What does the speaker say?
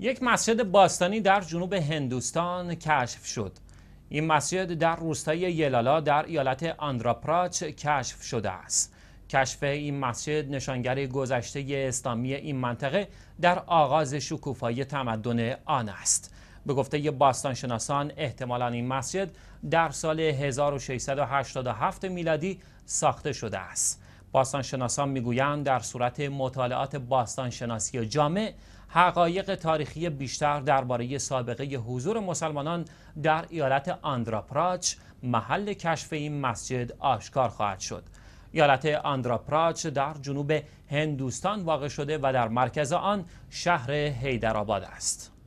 یک مسجد باستانی در جنوب هندوستان کشف شد این مسجد در روستای یلالا در ایالت آندراپراچ کشف شده است کشف این مسجد نشانگر گذشته اسلامی این منطقه در آغاز شکوفایی تمدن آن است به گفته باستانشناسان احتمالا این مسجد در سال 1687 میلادی ساخته شده است باستانشناسان میگویند در صورت مطالعات باستانشناسی جامع حقایق تاریخی بیشتر درباره سابقه حضور مسلمانان در ایالت آندراپراچ محل کشف این مسجد آشکار خواهد شد ایالت آندراپراچ در جنوب هندوستان واقع شده و در مرکز آن شهر هیدرآباد است